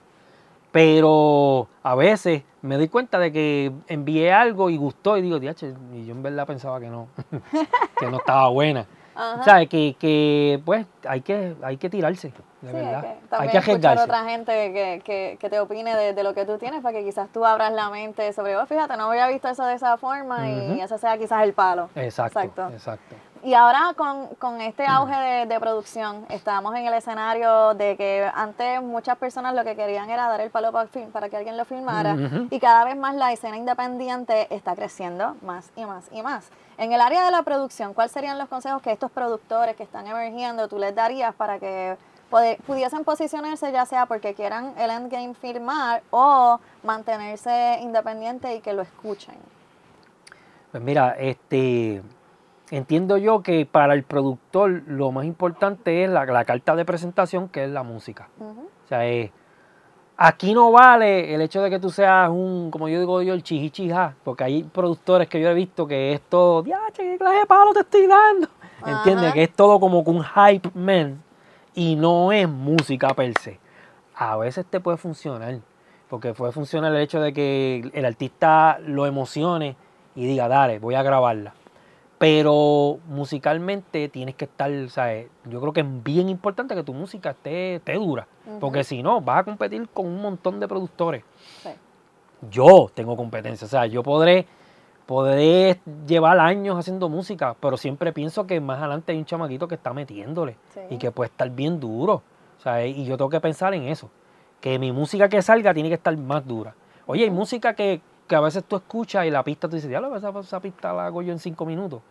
Pero a veces me doy cuenta de que envié algo y gustó y digo, diache, y yo en verdad pensaba que no, (laughs) que no estaba buena. O sea, que, que, pues hay que, hay que tirarse, de verdad. Hay que, otra gente que, te opine de, lo que tú tienes para que quizás tú abras la mente sobre, oh, fíjate, no había visto eso de esa forma y ese sea quizás el palo. Exacto, exacto. Y ahora con, este auge de, producción, estamos en el escenario de que antes muchas personas lo que querían era dar el palo para, para que alguien lo filmara y cada vez más la escena independiente está creciendo más y más y más. En el área de la producción, ¿cuáles serían los consejos que estos productores que están emergiendo tú les darías para que pudiesen posicionarse ya sea porque quieran el endgame firmar o mantenerse independiente y que lo escuchen? Pues mira, este entiendo yo que para el productor lo más importante es la, carta de presentación que es la música. O sea, es Aquí no vale el hecho de que tú seas un, como yo digo yo, el chijichija, porque hay productores que yo he visto que es todo, diache, qué clase de palo te estoy dando. ¿Entiendes? Que es todo como un hype man y no es música per se. A veces te puede funcionar, porque puede funcionar el hecho de que el artista lo emocione y diga, dale, voy a grabarla. Pero musicalmente tienes que estar, ¿sabes? Yo creo que es bien importante que tu música esté, dura. Porque si no, vas a competir con un montón de productores. Yo tengo competencia. O sea, yo podré, podré llevar años haciendo música, pero siempre pienso que más adelante hay un chamaquito que está metiéndole y que puede estar bien duro. Y yo tengo que pensar en eso. Que mi música que salga tiene que estar más dura. Oye, hay música que, que a veces tú escuchas y la pista tú dices, ya esa, pista la hago yo en cinco minutos.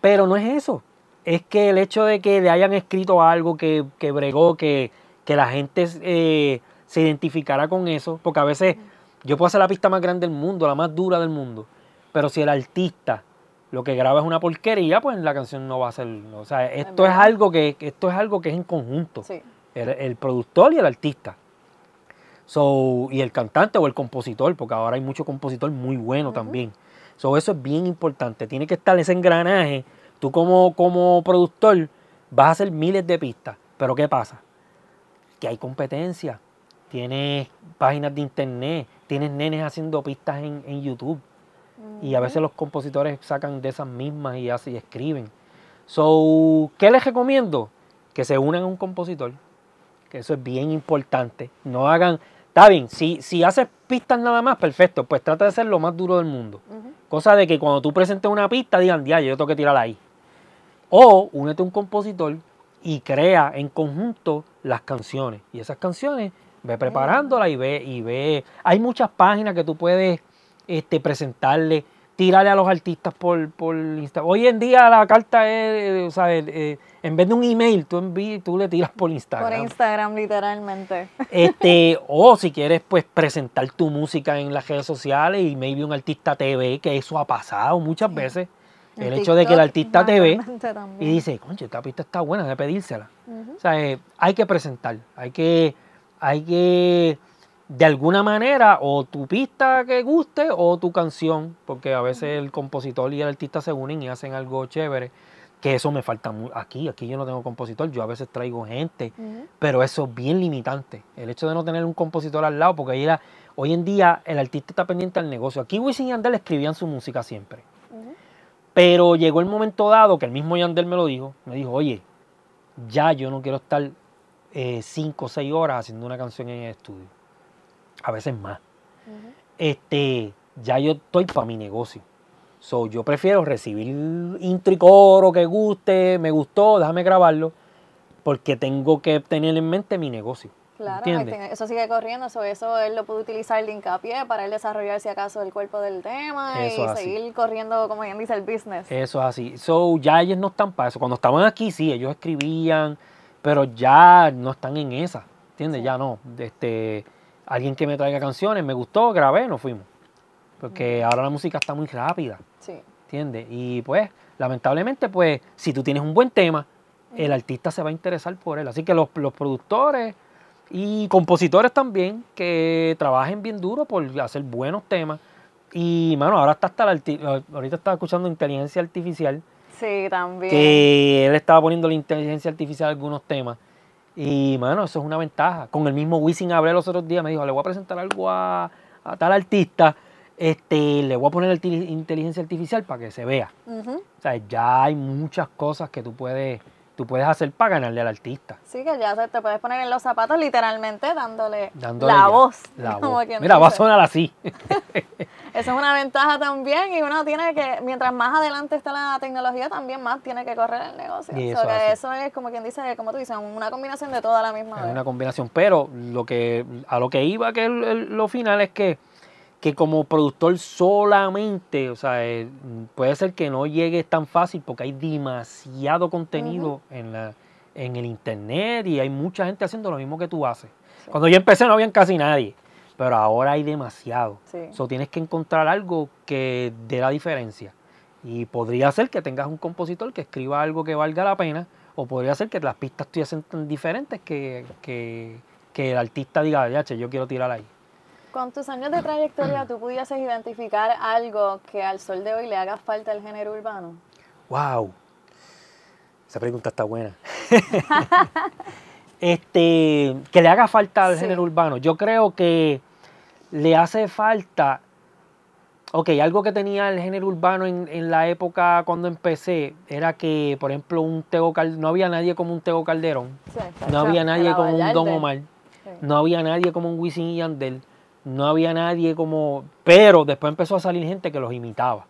Pero no es eso. Es que el hecho de que le hayan escrito algo que, bregó, que, la gente eh, se identificara con eso, porque a veces yo puedo hacer la pista más grande del mundo, la más dura del mundo, pero si el artista lo que graba es una porquería, pues la canción no va a ser. O sea, esto es algo que, esto es algo que es en conjunto. el productor y el artista. So, y el cantante o el compositor, porque ahora hay mucho compositor muy bueno también. So, eso es bien importante. Tiene que estar ese engranaje. Tú como, como productor vas a hacer miles de pistas. Pero ¿qué pasa? Que hay competencia. Tienes páginas de internet, tienes nenes haciendo pistas en, YouTube. Y a veces los compositores sacan de esas mismas y, hacen escriben. So, ¿qué les recomiendo? Que se unan a un compositor, que eso es bien importante. No hagan, Está bien, si, si haces pistas nada más, perfecto, pues trata de ser lo más duro del mundo. Cosa de que cuando tú presentes una pista, digan, ya, yo tengo que tirarla ahí. O únete a un compositor y crea en conjunto las canciones. Y esas canciones, ve ah. preparándolas y ve, y ve. Hay muchas páginas que tú puedes este, presentarle tírale a los artistas por, por Instagram. Hoy en día la carta es, eh, o sea, eh, en vez de un email, tú, envías, tú le tiras por Instagram. Por Instagram, literalmente. Este, o si quieres, pues presentar tu música en las redes sociales y maybe un artista te ve, que eso ha pasado muchas veces. El, hecho de que el artista te ve y dice, conche, esta pista está buena, de pedírsela. O sea, eh, hay que presentar, hay que, hay que de alguna manera o tu pista que guste o tu canción, porque a veces el compositor y el artista se unen y hacen algo chévere, que eso me falta aquí, aquí yo no tengo compositor, yo a veces traigo gente, pero eso es bien limitante, el hecho de no tener un compositor al lado, porque ahí hoy en día el artista está pendiente al negocio, aquí Wisin y Andel escribían su música siempre, pero llegó el momento dado que el mismo Yandel me lo dijo, me dijo, oye, ya yo no quiero estar eh, cinco o seis horas haciendo una canción en el estudio a veces más. Este, ya yo estoy para mi negocio. So, yo prefiero recibir intricoro que guste, me gustó, déjame grabarlo, porque tengo que tener en mente mi negocio. Claro, este, eso sigue corriendo, eso, eso él lo pudo utilizar de hincapié para él desarrollar, si acaso, el cuerpo del tema y seguir corriendo, como bien dice, el business. Eso es así. So, ya ellos no están para eso. Cuando estaban aquí, sí, ellos escribían, pero ya no están en esa, ¿entiendes? Ya no. Este, alguien que me traiga canciones, me gustó, grabé, nos fuimos. Porque ahora la música está muy rápida. Sí. ¿Entiendes? Y pues, lamentablemente, pues, si tú tienes un buen tema, el artista se va a interesar por él. Así que los, productores y compositores también que trabajen bien duro por hacer buenos temas. Y, mano, ahora está hasta Ahorita estaba escuchando inteligencia artificial. Sí, también. Que él estaba poniendo la inteligencia artificial a algunos temas. Y, mano, eso es una ventaja. Con el mismo Wisin hablé los otros días, me dijo, le voy a presentar algo a, tal artista, este, le voy a poner inteligencia artificial para que se vea. O sea, ya hay muchas cosas que tú puedes tú puedes hacer para ganarle al artista. Sí, que ya te puedes poner en los zapatos literalmente dándole, la, voz, (laughs) Mira, va a sonar así. (laughs) Esa es una ventaja también y uno tiene que, mientras más adelante está la tecnología, también más tiene que correr el negocio. eso, es como quien dice, como tú dices, una combinación de toda la misma. Es una combinación, pero lo que a lo que iba que lo final es que que como productor solamente, o sea, eh, puede ser que no llegue tan fácil porque hay demasiado contenido en, la, en el internet y hay mucha gente haciendo lo mismo que tú haces. Cuando yo empecé no había casi nadie, pero ahora hay demasiado. Sí. tienes que encontrar algo que dé la diferencia. Y podría ser que tengas un compositor que escriba algo que valga la pena, o podría ser que las pistas tuyas tan diferentes que, que el artista diga, ya, che, yo quiero tirar ahí. Con tus años de trayectoria, ¿tú pudieses identificar algo que al sol de hoy le haga falta al género urbano? ¡Wow! Esa pregunta está buena. (laughs) este, que le haga falta al género urbano. Yo creo que le hace falta. Ok, algo que tenía el género urbano en, la época cuando empecé era que, por ejemplo, un Teo no había nadie como un Teo Calderón, no había nadie como un Don Omar, no había nadie como un Wisin y Yandel no había nadie como... Pero después empezó a salir gente que los imitaba.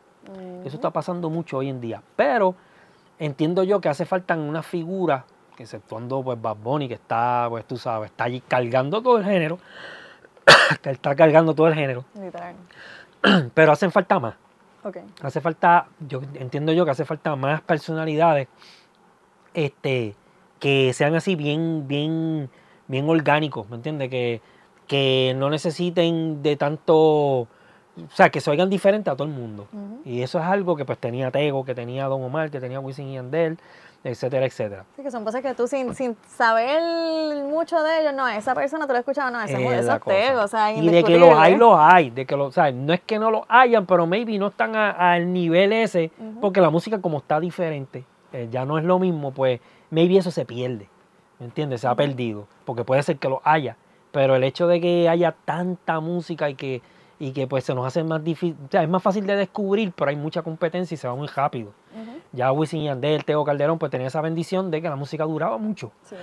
Eso está pasando mucho hoy en día. Pero entiendo yo que hace falta una figura, que exceptuando pues Bad Bunny, que está, pues tú sabes, está allí cargando todo el género. (coughs) que está cargando todo el género. (coughs) Pero hacen falta más. Hace falta, yo entiendo yo que hace falta más personalidades este, que sean así bien, bien, bien orgánicos, ¿me entiendes? Que, que no necesiten de tanto o sea, que se oigan diferente a todo el mundo. Y eso es algo que pues tenía Tego, que tenía Don Omar, que tenía Wisin y Andel, etcétera, etcétera. Sí, que son cosas que tú sin, saber mucho de ellos, no, esa persona tú lo escuchado, no, ese es Tego, o sea, Y de que los hay, los hay, de que lo, o sea, no es que no lo hayan, pero maybe no están al nivel ese, porque la música como está diferente, eh, ya no es lo mismo, pues maybe eso se pierde, ¿me entiendes? Se ha perdido, porque puede ser que lo haya, pero el hecho de que haya tanta música y que, y que pues se nos hace más difícil, es más fácil de descubrir, pero hay mucha competencia y se va muy rápido. Ya Wisin y Andel, Teo Calderón, pues tenía esa bendición de que la música duraba mucho. Sí.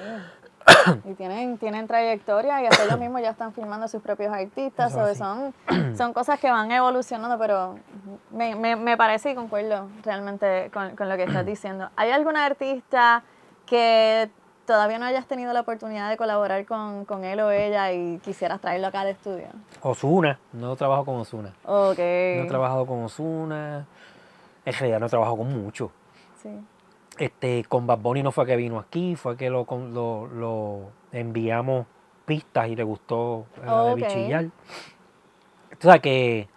y tienen, tienen trayectoria y hasta ellos mismos ya están filmando sus propios artistas. O son, son cosas que van evolucionando, pero me, parece y concuerdo realmente con, con, lo que estás (clears throat) diciendo. ¿Hay alguna artista que todavía no hayas tenido la oportunidad de colaborar con, él o ella y quisieras traerlo acá de estudio? Osuna, no trabajo con Osuna. Ok. No he trabajado con Osuna. En realidad no he trabajado con mucho. Sí. Este, con Bad Bunny no fue que vino aquí, fue que lo, lo, lo enviamos pistas y le gustó eh, de bichillar. O sea que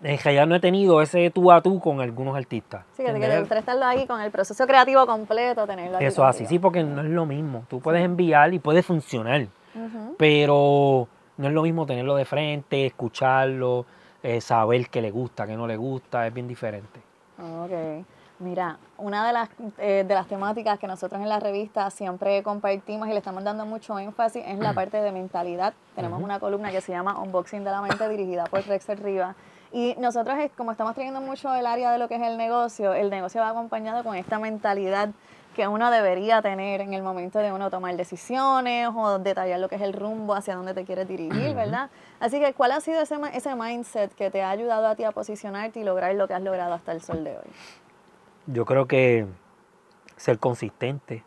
que ya no he tenido ese tú a tú con algunos artistas. Sí, que te gustaría estarlo aquí con el proceso creativo completo, tenerlo aquí. Eso así, sí, porque no es lo mismo. Tú puedes enviar y puede funcionar, pero no es lo mismo tenerlo de frente, escucharlo, eh, saber qué le gusta, qué no le gusta, es bien diferente. Ok. Mira, una de las, eh, de las temáticas que nosotros en la revista siempre compartimos y le estamos dando mucho énfasis es la (clears throat) parte de mentalidad. Tenemos una columna que se llama Unboxing de la Mente dirigida por Rexel Rivas y nosotros, como estamos teniendo mucho el área de lo que es el negocio, el negocio va acompañado con esta mentalidad que uno debería tener en el momento de uno tomar decisiones o detallar lo que es el rumbo hacia dónde te quieres dirigir, ¿verdad? Así que, ¿cuál ha sido ese, ese mindset que te ha ayudado a ti a posicionarte y lograr lo que has logrado hasta el sol de hoy? Yo creo que ser consistente.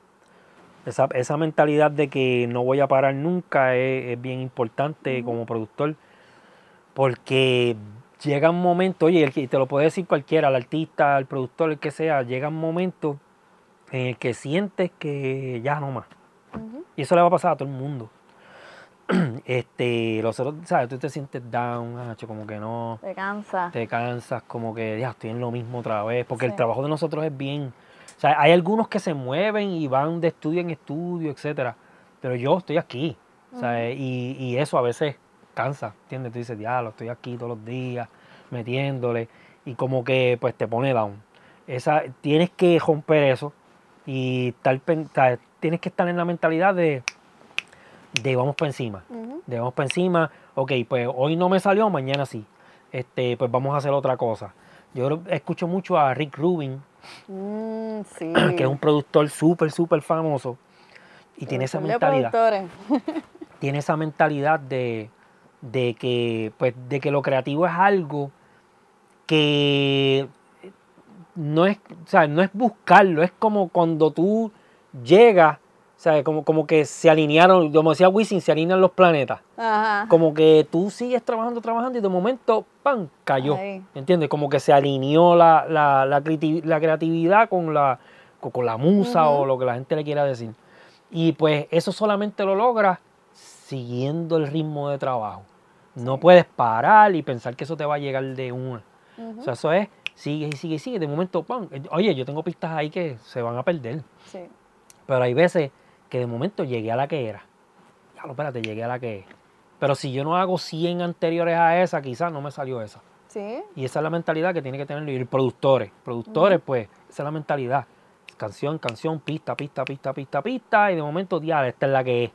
Esa, esa mentalidad de que no voy a parar nunca es, bien importante como productor porque llega un momento, oye, y te lo puede decir cualquiera, el artista, el productor, el que sea, llega un momento en el que sientes que ya no más. Y eso le va a pasar a todo el mundo. (clears throat) este, los otros, ¿sabes? Tú te sientes down, como que no. Te cansas. Te cansas, como que ya estoy en lo mismo otra vez, porque el trabajo de nosotros es bien. O sea, hay algunos que se mueven y van de estudio en estudio, etcétera, pero yo estoy aquí, Y, y eso a veces cansa, Tú dices, diablo, estoy aquí todos los días metiéndole y como que pues te pone down. Esa, tienes que romper eso y estar, tienes que estar en la mentalidad de, de vamos para encima, de vamos para encima, ok, pues hoy no me salió, mañana sí, este, pues vamos a hacer otra cosa. Yo escucho mucho a Rick Rubin, mm, (clears throat) que es un productor súper, súper famoso y tiene esa mentalidad. (laughs) tiene esa mentalidad de de que, pues, de que lo creativo es algo que no es, no es buscarlo, es como cuando tú llegas, Como, como que se alinearon, como decía Wisin, se alinean los planetas. Como que tú sigues trabajando, trabajando y de momento, ¡pam! cayó. ¿Entiendes? Como que se alineó la, la, creatividad con la, con, la musa o lo que la gente le quiera decir. Y pues eso solamente lo logras siguiendo el ritmo de trabajo. No puedes parar y pensar que eso te va a llegar de una. O sea, eso es, sigue y sigue y sigue. De momento, eh, Oye, yo tengo pistas ahí que se van a perder. Sí. Pero hay veces que de momento llegué a la que era. Ya lo, espérate, llegué a la que es. Pero si yo no hago 100 anteriores a esa, quizás no me salió esa. Y esa es la mentalidad que tiene que tener los productores. Productores, pues, esa es la mentalidad. Canción, canción, pista, pista, pista, pista, pista. Y de momento, ya, esta es la que es.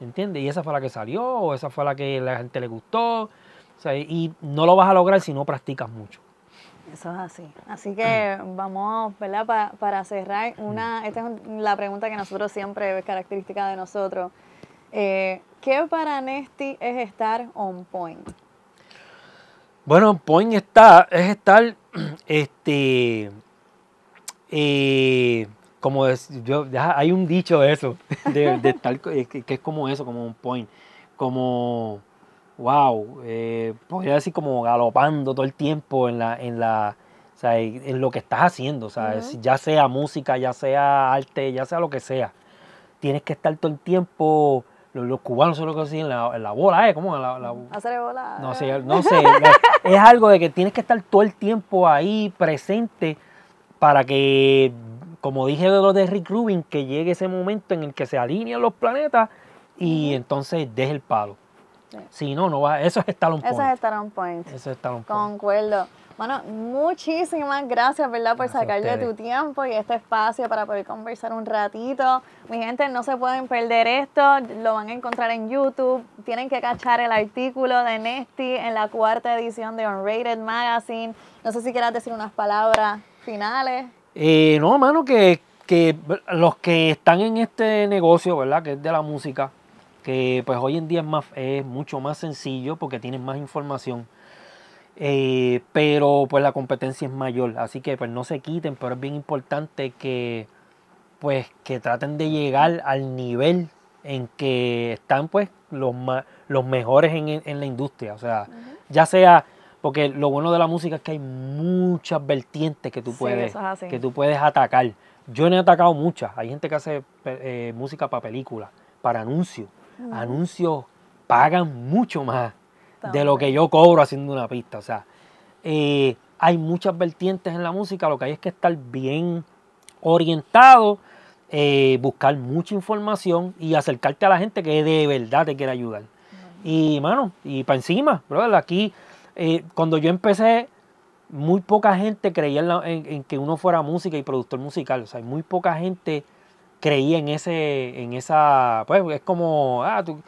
¿entiendes? Y esa fue la que salió, o esa fue la que la gente le gustó, o sea, y no lo vas a lograr si no practicas mucho. Eso es así. Así que (clears throat) vamos, ¿verdad? para cerrar, una, mm. esta es la pregunta que nosotros siempre es característica de nosotros. Eh, ¿Qué para Nesti es estar on point? Bueno, on point está, es estar, (clears throat) este, eh, como hay un dicho de eso. (laughs) tal, que, es como eso, como un point. Como, wow, eh, podría decir como galopando todo el tiempo en la, en la, en lo que estás haciendo, ya sea música, ya sea arte, ya sea lo que sea. Tienes que estar todo el tiempo, los, cubanos son los que hacen en la bola, ¿eh? ¿Cómo? Hacer bola. No sé, no sé. es algo de que tienes que estar todo el tiempo ahí presente para que como dije de lo de Rick Rubin, que llegue ese momento en el que se alinean los planetas y entonces deje el palo. Si no, no va. Eso es un. Point. Eso es Stalin Point. Eso es Point. Concuerdo. Bueno, muchísimas gracias, ¿verdad? Por sacarle tu tiempo y este espacio para poder conversar un ratito. Mi gente, no se pueden perder esto. Lo van a encontrar en YouTube. Tienen que cachar el artículo de Nesty en la cuarta edición de Unrated Magazine. No sé si quieras decir unas palabras finales. Eh, no, mano, que, los que están en este negocio, ¿verdad? Que es de la música, que pues hoy en día es, más, es mucho más sencillo porque tienen más información. Eh, pero pues la competencia es mayor, así que pues no se quiten, pero es bien importante que pues que traten de llegar al nivel en que están pues los, los mejores en, la industria, o sea, ya sea porque lo bueno de la música es que hay muchas vertientes que tú puedes, que tú puedes atacar. Yo no he atacado muchas. Hay gente que hace eh, música para películas, para anuncios. Anuncios pagan mucho más de lo que yo cobro haciendo una pista. O sea, eh, hay muchas vertientes en la música. Lo que hay es que estar bien orientado, eh, buscar mucha información y acercarte a la gente que de verdad te quiere ayudar. Y, mano, y para encima, brother, aquí eh, cuando yo empecé, muy poca gente creía en, que uno fuera música y productor musical. O sea, muy poca gente creía en ese, en esa, pues es como, ah, tú,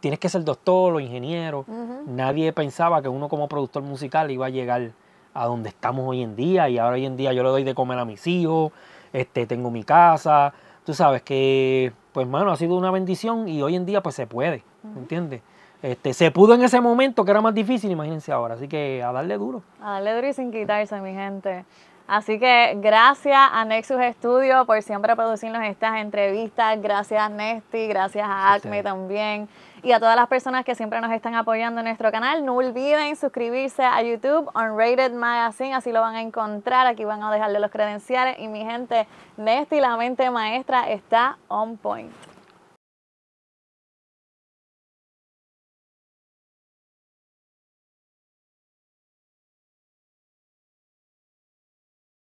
tienes que ser doctor o ingeniero. Nadie pensaba que uno como productor musical iba a llegar a donde estamos hoy en día y ahora hoy en día yo le doy de comer a mis hijos, este, tengo mi casa, tú sabes que, pues mano, ha sido una bendición y hoy en día pues se puede, ¿entiendes? Este, se pudo en ese momento que era más difícil, imagínense ahora. Así que a darle duro. A darle duro y sin quitarse, mi gente. Así que gracias a Nexus Studio por siempre producirnos estas entrevistas. Gracias a Nesti, gracias a Acme también. Y a todas las personas que siempre nos están apoyando en nuestro canal. No olviden suscribirse a YouTube, Unrated Magazine, así lo van a encontrar. Aquí van a dejarle los credenciales. Y mi gente, Nesty, la mente maestra, está on point.